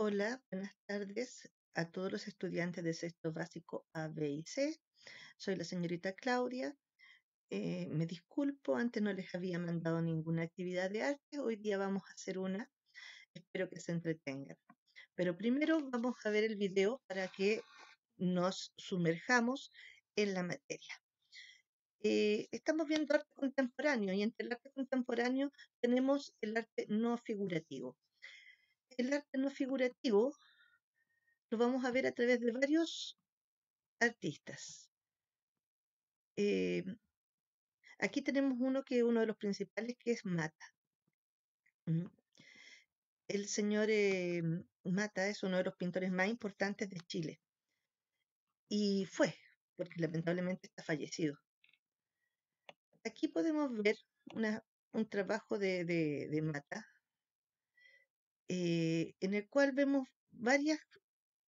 Hola, buenas tardes a todos los estudiantes de sexto básico A, B y C. Soy la señorita Claudia. Eh, me disculpo, antes no les había mandado ninguna actividad de arte, hoy día vamos a hacer una. Espero que se entretengan. Pero primero vamos a ver el video para que nos sumerjamos en la materia. Eh, estamos viendo arte contemporáneo y entre el arte contemporáneo tenemos el arte no figurativo el arte no figurativo lo vamos a ver a través de varios artistas. Eh, aquí tenemos uno que es uno de los principales, que es Mata. Mm. El señor eh, Mata es uno de los pintores más importantes de Chile. Y fue, porque lamentablemente está fallecido. Aquí podemos ver un trabajo de Mata, eh, en el cual vemos varias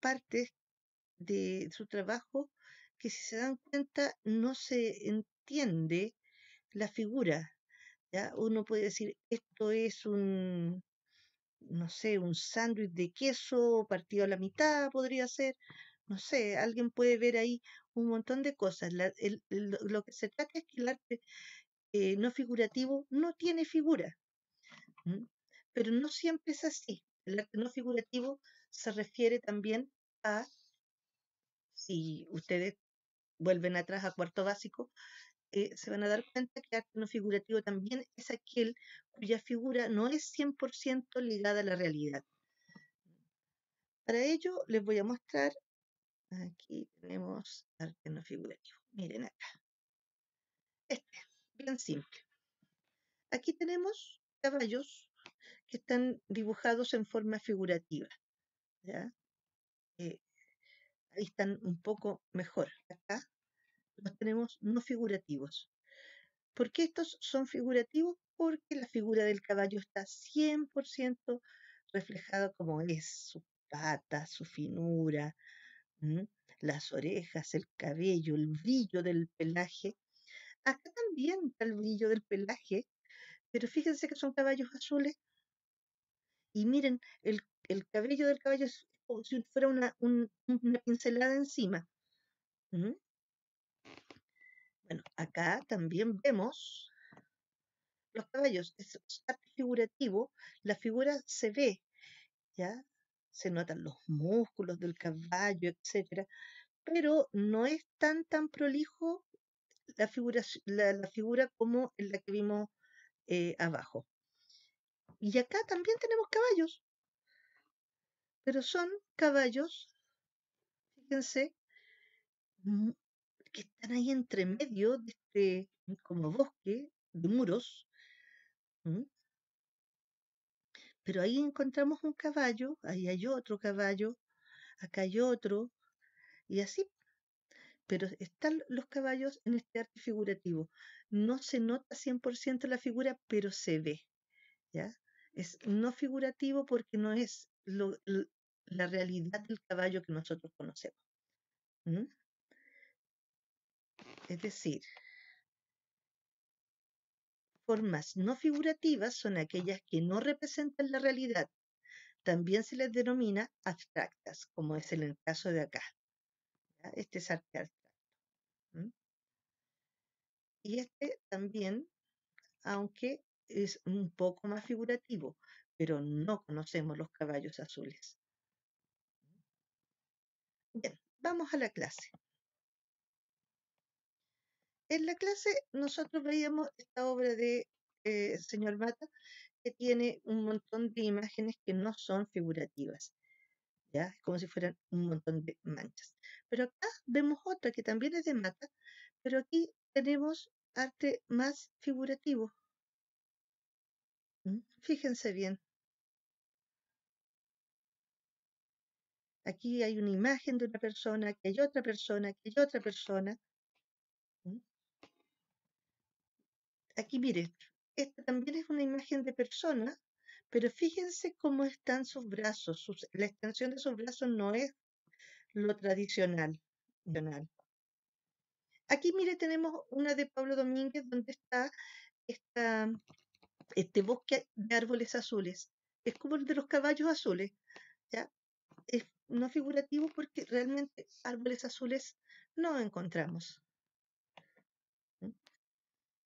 partes de su trabajo que si se dan cuenta no se entiende la figura. ¿ya? Uno puede decir, esto es un, no sé, un sándwich de queso partido a la mitad, podría ser, no sé, alguien puede ver ahí un montón de cosas. lo que se trata es que el arte eh, no figurativo no tiene figura pero no siempre es así. El arte no figurativo se refiere también a, si ustedes vuelven atrás a cuarto básico, eh, se van a dar cuenta que arte no figurativo también es aquel cuya figura no es 100% ligada a la realidad. Para ello les voy a mostrar, aquí tenemos arte no figurativo, miren acá. Este, bien simple. Aquí tenemos caballos que están dibujados en forma figurativa. Eh, ahí están un poco mejor. Acá los tenemos no figurativos. ¿Por qué estos son figurativos? Porque la figura del caballo está 100% reflejada como es, su pata, su finura, las orejas, el cabello, el brillo del pelaje. Acá también está el brillo del pelaje, pero fíjense que son caballos azules y miren, el, cabello del caballo es como si fuera una, pincelada encima. Bueno, acá también vemos los caballos. Es arte figurativo. La figura se ve, ¿ya? Se notan los músculos del caballo, etcétera. Pero no es tan, tan prolijo la figura, figura como en la que vimos eh, abajo. Y acá también tenemos caballos. Pero son caballos, fíjense, mm, que están ahí entre medio de este como bosque de muros. Pero ahí encontramos un caballo, ahí hay otro caballo, acá hay otro, y así. Pero están los caballos en este arte figurativo. No se nota 100% la figura, pero se ve. ¿ya? es no figurativo porque no es la realidad del caballo que nosotros conocemos. Es decir, formas no figurativas son aquellas que no representan la realidad. También se les denomina abstractas, como es el caso de acá. Este es arte abstracto. Y este también, aunque es un poco más figurativo, pero no conocemos los caballos azules. Bien, vamos a la clase. En la clase nosotros veíamos esta obra de eh, señor Mata que tiene un montón de imágenes que no son figurativas. ¿ya? como si fueran un montón de manchas. Pero acá vemos otra que también es de Mata, pero aquí tenemos arte más figurativo, Mm, fíjense bien. Aquí hay una imagen de una persona, que hay otra persona, que hay otra persona. Mm. Aquí mire, esta también es una imagen de persona, pero fíjense cómo están sus brazos. la extensión de sus brazos no es lo tradicional. Aquí mire, tenemos una de Pablo Domínguez donde está esta este bosque de árboles azules. Es como el de los caballos azules, ¿ya? Es no figurativo porque realmente árboles azules no encontramos. ¿Mm?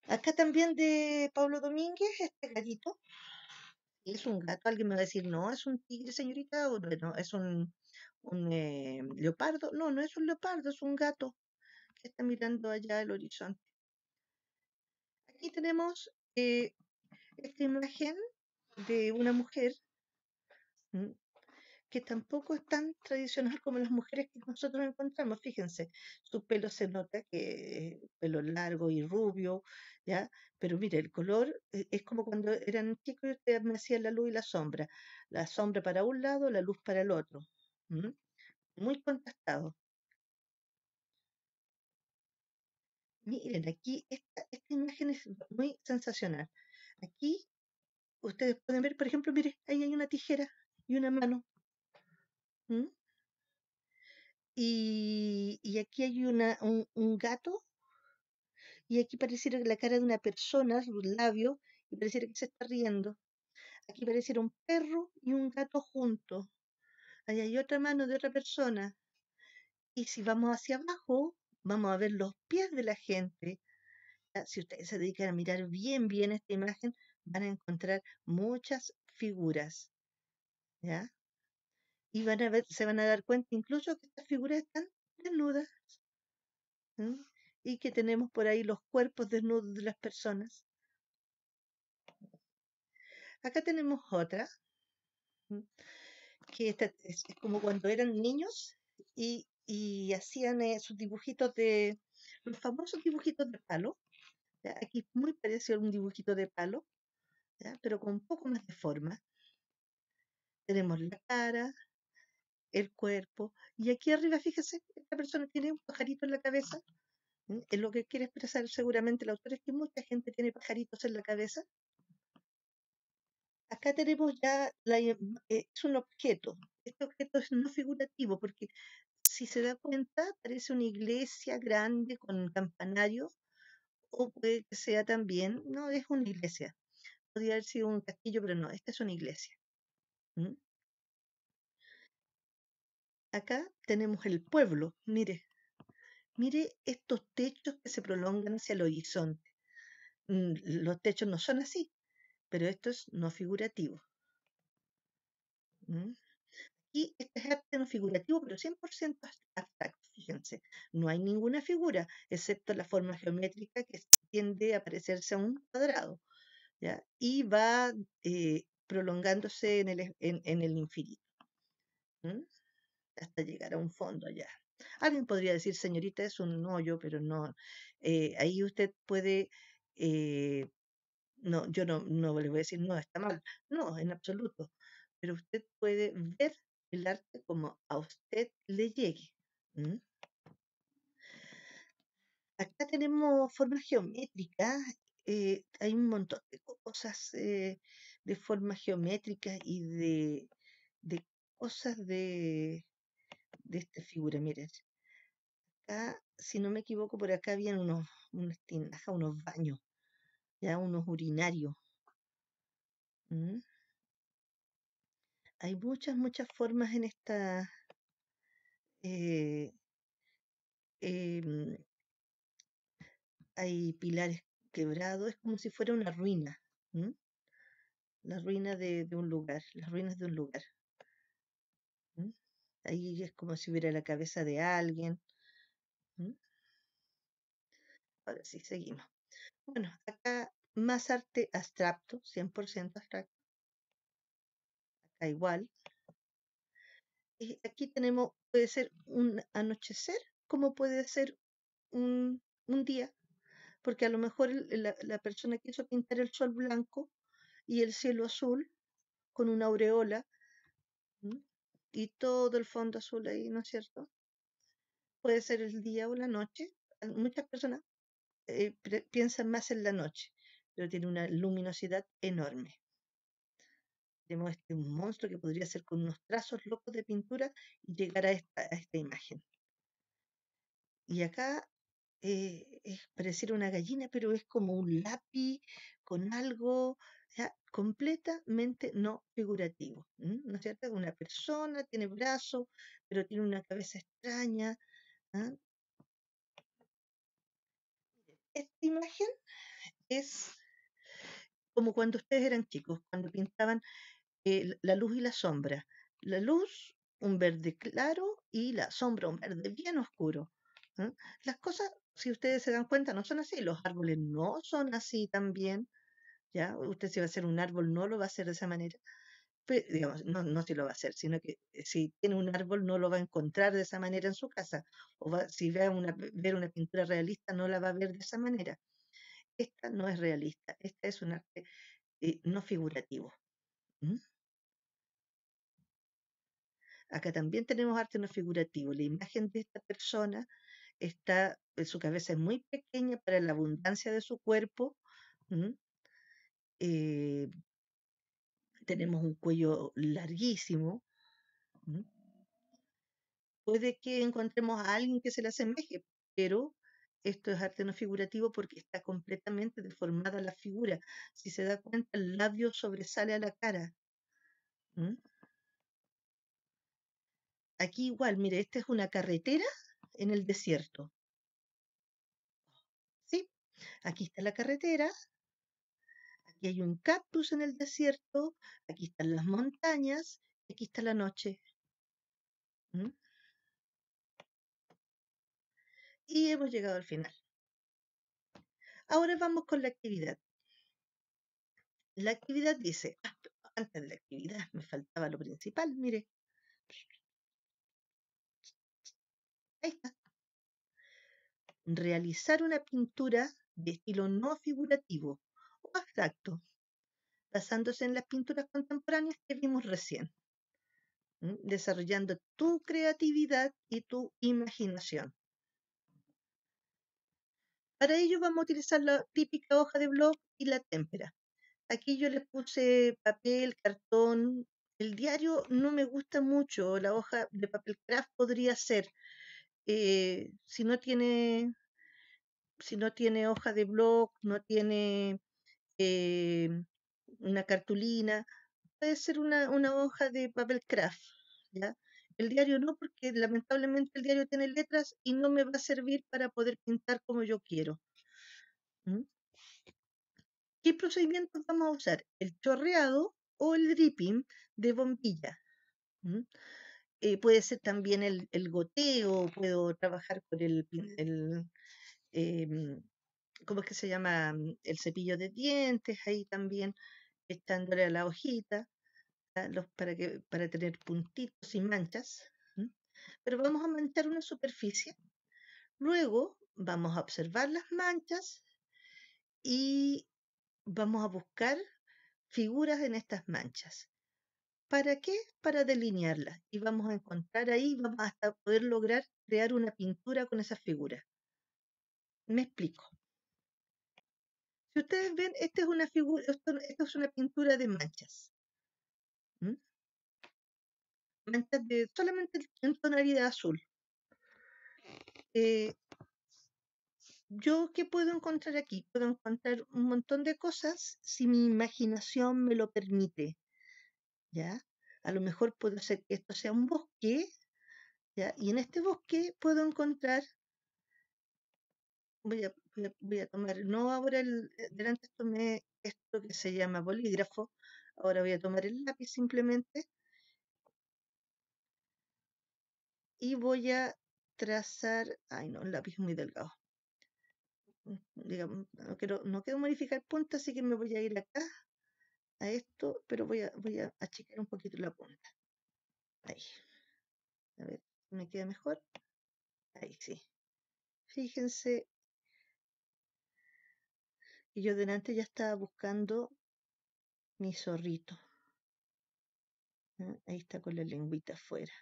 Acá también de Pablo Domínguez, este gallito. Es un gato, alguien me va a decir, no, es un tigre, señorita, o no, es un, eh, leopardo. No, no es un leopardo, es un gato que está mirando allá al horizonte. Aquí tenemos eh, esta imagen de una mujer mm, que tampoco es tan tradicional como las mujeres que nosotros encontramos. Fíjense, su pelo se nota que es pelo largo y rubio, ¿ya? Pero mire, el color eh, es como cuando eran chicos y ustedes me hacían la luz y la sombra. La sombra para un lado, la luz para el otro. Muy contrastado. Miren, aquí esta imagen es muy sensacional. Aquí ustedes pueden ver, por ejemplo, mire, ahí hay una tijera y una mano. Y, aquí hay una, un, gato y aquí pareciera la cara de una persona, los labios, y pareciera que se está riendo. Aquí pareciera un perro y un gato juntos. Ahí hay otra mano de otra persona. Y si vamos hacia abajo, vamos a ver los pies de la gente si ustedes se dedican a mirar bien, bien esta imagen, van a encontrar muchas figuras. Y van a se van a dar cuenta incluso que estas figuras están desnudas. Y que tenemos por ahí los cuerpos desnudos de las personas. Acá tenemos otra, que esta es, como cuando eran niños y, hacían eh, sus dibujitos de, los famosos dibujitos de palo, Aquí es muy parecido a un dibujito de palo, pero con un poco más de forma. Tenemos la cara, el cuerpo, y aquí arriba, fíjese, esta persona tiene un pajarito en la cabeza. Es lo que quiere expresar seguramente el autor es que mucha gente tiene pajaritos en la cabeza. Acá tenemos ya, eh, es un objeto. Este objeto es no figurativo porque si se da cuenta, parece una iglesia grande con campanario o puede que sea también, no es una iglesia, podría haber sido un castillo, pero no, esta es una iglesia. Acá tenemos el pueblo, mire, mire estos techos que se prolongan hacia el horizonte. Mm, los techos no son así, pero esto es no figurativo. Y este es no figurativo, pero 100% abstracto fíjense, no hay ninguna figura, excepto la forma geométrica que tiende a parecerse a un cuadrado, y va eh, prolongándose en el, infinito, hasta llegar a un fondo allá. Alguien podría decir, señorita, es un hoyo, pero no, eh, ahí usted puede... Eh, no, yo no, no le voy a decir, no, está mal. No, en absoluto. Pero usted puede ver el arte como a usted le llegue. Acá tenemos formas geométricas, eh, hay un montón de cosas eh, de formas geométricas y de, cosas de, de esta figura. Miren, acá, si no me equivoco, por acá habían unos, tinajas, unos baños, ya unos urinarios. ¿Mm? Hay muchas, muchas formas en esta... Eh, em, hay pilares quebrados, es como si fuera una ruina, la ruina de, un lugar, las ruinas de un lugar. Ahí es como si hubiera la cabeza de alguien. Ahora sí, seguimos. Bueno, acá más arte abstracto, 100% abstracto. Acá igual. Eh, aquí tenemos, puede ser un anochecer, como puede ser un, un día, porque a lo mejor la, la, persona quiso pintar el sol blanco y el cielo azul con una aureola y todo el fondo azul ahí, ¿no es cierto? Puede ser el día o la noche. Eh, muchas personas eh, piensan más en la noche, pero tiene una luminosidad enorme. Tenemos un monstruo que podría ser con unos trazos locos de pintura y llegar a esta imagen. Y acá eh, es parecer una gallina, pero es como un lápiz con algo completamente no figurativo, ¿no es cierto? Una persona tiene brazos, pero tiene una cabeza extraña. ¿ah? Esta imagen es como cuando ustedes eran chicos, cuando pintaban eh, la luz y la sombra. La luz, un verde claro, y la sombra, un verde bien oscuro. Las cosas si ustedes se dan cuenta, no son así. Los árboles no son así también. ¿ya? Usted si va a hacer un árbol, no lo va a hacer de esa manera. digamos, no, no si lo va a hacer, sino que eh, si tiene un árbol, no lo va a encontrar de esa manera en su casa. O si ve una, ver una pintura realista, no la va a ver de esa manera. Esta no es realista, esta es un arte eh, no figurativo. Acá también tenemos arte no figurativo. La imagen de esta persona está, eh, su cabeza es muy pequeña para la abundancia de su cuerpo. Eh, tenemos un cuello larguísimo. Puede que encontremos a alguien que se le asemeje, pero esto es arte no figurativo porque está completamente deformada la figura. Si se da cuenta, el labio sobresale a la cara. Aquí igual, mire, esta es una carretera en el desierto. ¿Sí? Aquí está la carretera, aquí hay un cactus en el desierto, aquí están las montañas, aquí está la noche. ¿Mm? Y hemos llegado al final. Ahora vamos con la actividad. La actividad dice, ah, antes de la actividad me faltaba lo principal, mire. Realizar una pintura de estilo no figurativo o abstracto, basándose en las pinturas contemporáneas que vimos recién, desarrollando tu creatividad y tu imaginación. Para ello vamos a utilizar la típica hoja de blog y la témpera. Aquí yo les puse papel, cartón. El diario no me gusta mucho, la hoja de papel craft podría ser, eh, si no tiene si no tiene hoja de blog, no tiene eh, una cartulina, puede ser una, hoja de papel craft. ¿ya? El diario no, porque lamentablemente el diario tiene letras y no me va a servir para poder pintar como yo quiero. ¿Qué procedimientos vamos a usar? El chorreado o el dripping de bombilla. Eh, puede ser también el, goteo, puedo trabajar con el, el em, ¿cómo es que se llama? Mm, el cepillo de dientes, ahí también echándole a la hojita, ah, los, para, que, para tener puntitos y manchas. Pero vamos a manchar una superficie, luego vamos a observar las manchas y vamos a buscar figuras en estas manchas. ¿Para qué? Para delinearla. Y vamos a encontrar ahí, vamos hasta poder lograr crear una pintura con esa figura. Me explico. Si ustedes ven, esta es una figura, es una pintura de manchas. ¿Mm? Manchas de solamente en tonalidad azul. Eh, ¿Yo qué puedo encontrar aquí? Puedo encontrar un montón de cosas si mi imaginación me lo permite. A lo mejor puedo hacer que esto sea un bosque, Y en este bosque puedo encontrar, voy a, tomar, no ahora, el, eh, delante tomé esto que se llama bolígrafo, ahora voy a tomar el lápiz simplemente y voy a trazar, ay no, el lápiz es muy delgado. Mm, digamos, no quiero, no quiero modificar punta, así que me voy a ir acá esto, pero voy a, voy a achicar un poquito la punta. Ahí. A ver, me queda mejor. Ahí sí. Fíjense. Y yo delante ya estaba buscando mi zorrito. Ah, ahí está con la lengüita afuera.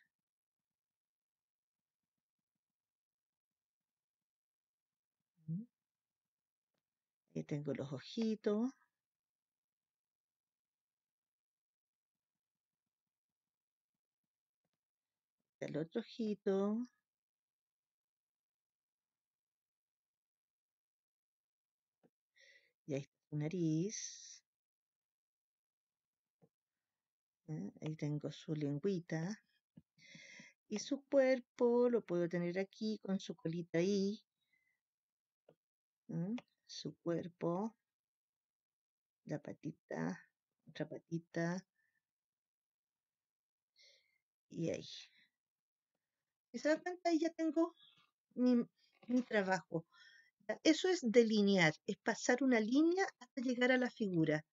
Ahí tengo los ojitos. el otro ojito. Y ahí está su nariz. ¿Eh? Ahí tengo su lengüita. Y su cuerpo lo puedo tener aquí con su colita ahí. ¿Mm? Su cuerpo. La patita. Otra patita. Y ahí. Y se dan cuenta, ahí ya tengo mi, trabajo. Eso es delinear, es pasar una línea hasta llegar a la figura.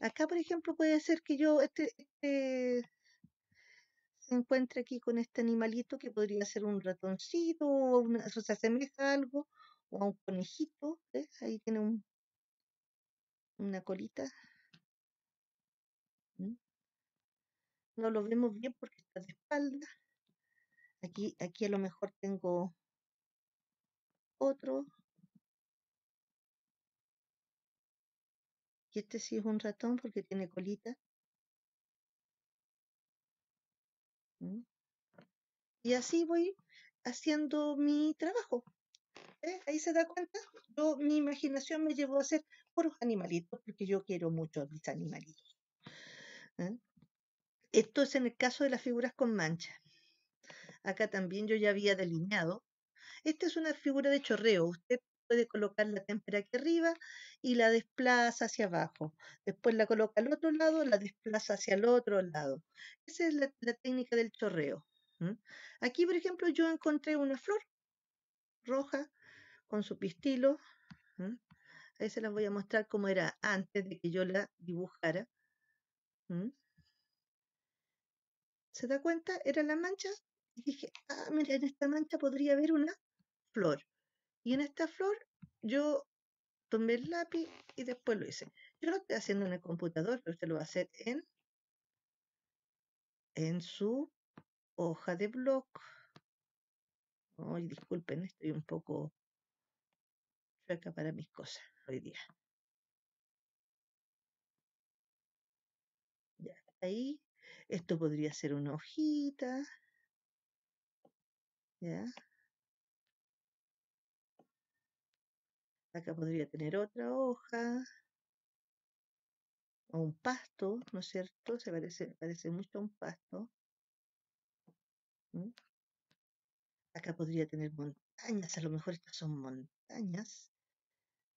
Acá, por ejemplo, puede ser que yo este, este se encuentre aquí con este animalito que podría ser un ratoncito o, se asemeja a algo o a un conejito. Ahí tiene una colita. ¿Mm? No lo vemos bien porque está de espalda. Aquí, a lo mejor tengo otro. Y este sí es un ratón porque tiene colita. Mm. Y así voy haciendo mi trabajo. ¿eh? Ahí se da cuenta. Yo, mi imaginación me llevó a hacer puros animalitos porque yo quiero mucho a mis animalitos. ¿eh? Esto es en el caso de las figuras con manchas. Acá también yo ya había delineado. Esta es una figura de chorreo. Usted puede colocar la témpera aquí arriba y la desplaza hacia abajo. Después la coloca al otro lado, la desplaza hacia el otro lado. Esa es la, técnica del chorreo. Aquí, por ejemplo, yo encontré una flor roja con su pistilo. Ahí se las voy a mostrar cómo era antes de que yo la dibujara. ¿Se da cuenta? Era la mancha y dije, ah, mira, en esta mancha podría haber una flor. Y en esta flor yo tomé el lápiz y después lo hice. Yo lo estoy haciendo en el computador, pero usted lo va a hacer en, en su hoja de blog. Ay, disculpen, estoy un poco chueca para mis cosas hoy día. Ya, ahí. Esto podría ser una hojita. Acá podría tener otra hoja o un pasto, ¿no es cierto? Se parece, parece mucho a un pasto. ¿Mm? Acá podría tener montañas, a lo mejor estas son montañas.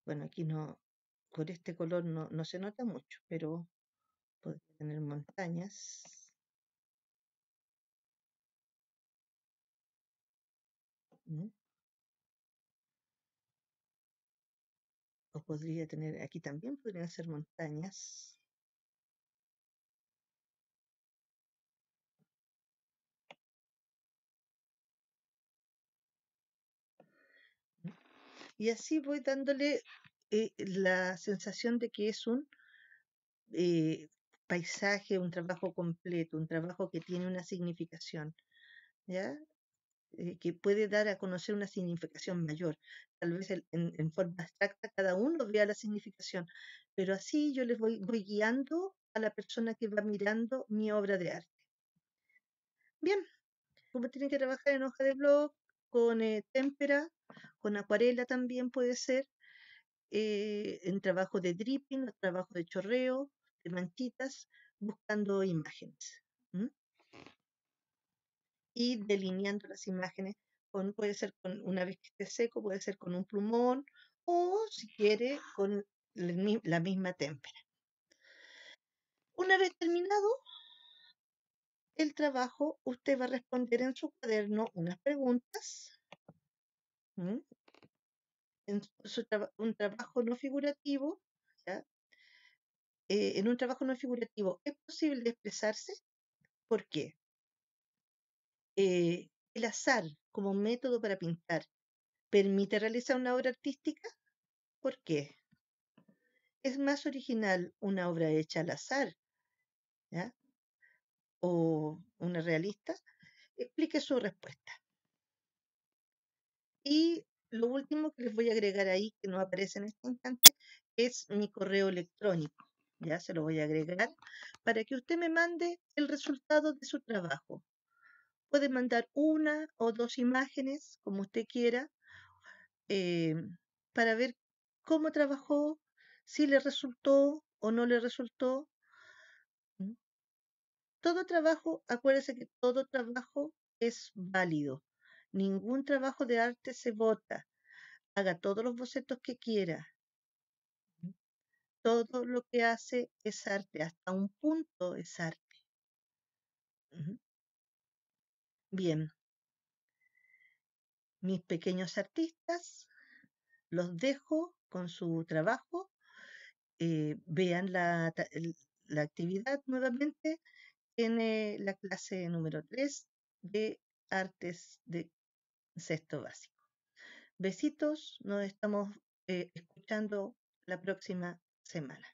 Bueno, aquí no, con este color no, no se nota mucho, pero podría tener montañas. O podría tener, aquí también podrían ser montañas. Y así voy dándole eh, la sensación de que es un eh, paisaje, un trabajo completo, un trabajo que tiene una significación. ¿ya? Eh, que puede dar a conocer una significación mayor. Tal vez en, forma abstracta cada uno vea la significación, pero así yo les voy, voy guiando a la persona que va mirando mi obra de arte. Bien, como tienen que trabajar en hoja de blog, con eh, témpera, con acuarela también puede ser, eh, en trabajo de dripping, trabajo de chorreo, de manchitas, buscando imágenes y delineando las imágenes. Con, puede ser con una vez que esté seco, puede ser con un plumón o si quiere con la misma témpera. Una vez terminado el trabajo, usted va a responder en su cuaderno unas preguntas. En un trabajo no figurativo, eh, en un trabajo no figurativo, ¿es posible expresarse? ¿Por qué? Eh, el azar como método para pintar permite realizar una obra artística? ¿Por qué? ¿Es más original una obra hecha al azar o una realista? Explique su respuesta. Y lo último que les voy a agregar ahí, que no aparece en este instante, es mi correo electrónico. Ya se lo voy a agregar para que usted me mande el resultado de su trabajo. Puede mandar una o dos imágenes, como usted quiera, em, para ver cómo trabajó, si le resultó o no le resultó. Todo trabajo, acuérdese que todo trabajo es válido. Ningún trabajo de arte se vota. Haga todos los bocetos que quiera. Todo lo que hace es arte. Hasta un punto es arte. Bien, mis pequeños artistas, los dejo con su trabajo, eh, vean la, actividad nuevamente en la clase número 3 de artes de sexto básico. Besitos, nos estamos eh, escuchando la próxima semana.